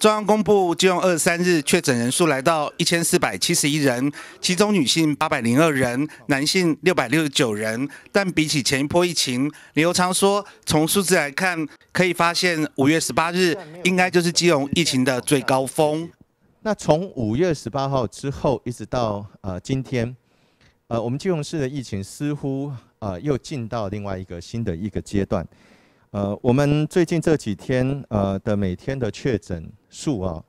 中央公布就用二十三日确诊人数来到一千四百七十一人，其中女性八百零二人，男性六百六十九人。但比起前一波疫情，刘长说从数字来看，可以发现五月十八日应该就是金融疫情的最高峰。那从五月十八号之后一直到呃今天，呃我们金融市的疫情似乎呃又进到另外一个新的一个阶段。呃，我们最近这几天呃的每天的确诊。数啊，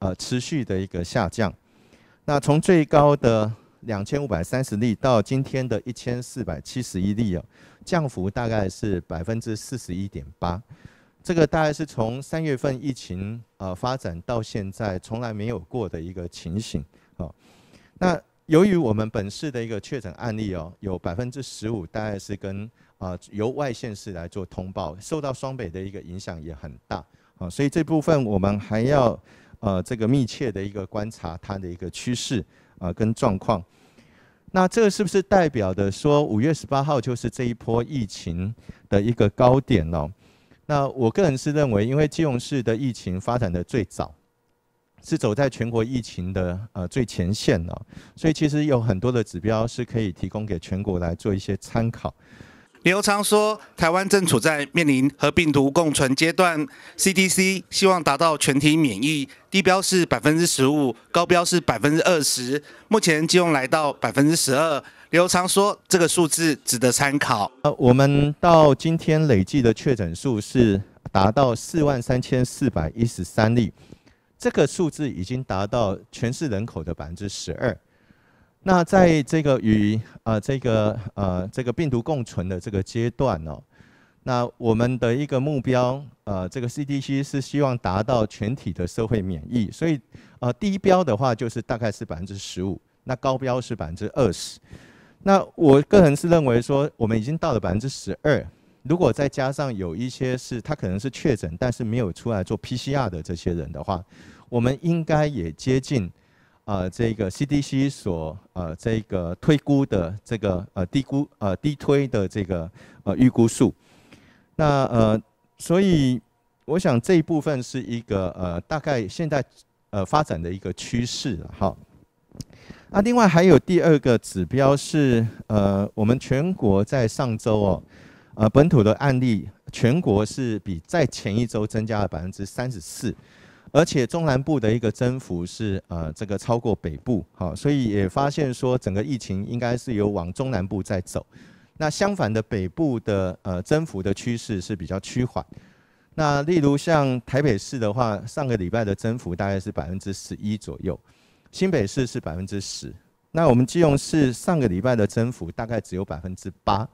呃，持续的一个下降。那从最高的两千五百三十例到今天的一千四百七十一例啊，降幅大概是百分之四十一点八。这个大概是从三月份疫情呃发展到现在从来没有过的一个情形啊。那由于我们本市的一个确诊案例哦，有百分之十五大概是跟啊由外县市来做通报，受到双北的一个影响也很大。啊，所以这部分我们还要呃这个密切的一个观察它的一个趋势啊跟状况。那这个是不是代表的说五月十八号就是这一波疫情的一个高点呢？那我个人是认为，因为基隆市的疫情发展的最早，是走在全国疫情的呃最前线哦，所以其实有很多的指标是可以提供给全国来做一些参考。刘昌说，台湾正处在面临和病毒共存阶段。CDC 希望达到全体免疫，低标是百分之十五，高标是百分之二十。目前就用来到百分之十二。刘昌说，这个数字值得参考。呃，我们到今天累计的确诊数是达到四万三千四百一十三例，这个数字已经达到全市人口的百分之十二。那在这个与啊，这个呃，这个病毒共存的这个阶段哦，那我们的一个目标，呃，这个 CDC 是希望达到全体的社会免疫，所以，呃，低标的话就是大概是百分之十五，那高标是百分之二十，那我个人是认为说，我们已经到了百分之十二，如果再加上有一些是他可能是确诊但是没有出来做 PCR 的这些人的话，我们应该也接近。啊，这个 CDC 所呃这个推估的这个呃低估呃低推的这个呃预估数，那呃所以我想这一部分是一个呃大概现在呃发展的一个趋势哈。那另外还有第二个指标是呃我们全国在上周哦，呃本土的案例全国是比在前一周增加了百分之三十四。而且中南部的一个增幅是呃这个超过北部，好，所以也发现说整个疫情应该是有往中南部在走。那相反的北部的呃增幅的趋势是比较趋缓。那例如像台北市的话，上个礼拜的增幅大概是百分之十一左右，新北市是百分之十。那我们基隆市上个礼拜的增幅大概只有百分之八，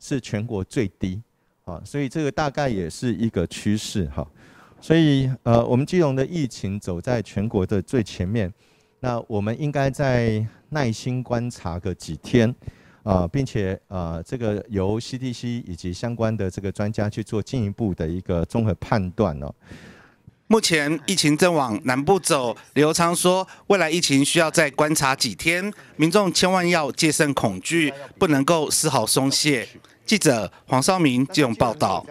是全国最低，好，所以这个大概也是一个趋势哈。所以，呃，我们基隆的疫情走在全国的最前面，那我们应该再耐心观察个几天，啊，并且，呃，这个由 CDC 以及相关的这个专家去做进一步的一个综合判断哦。目前疫情正往南部走，刘昌说，未来疫情需要再观察几天，民众千万要戒慎恐惧，不能够丝毫松懈。记者黄少明，金融报道。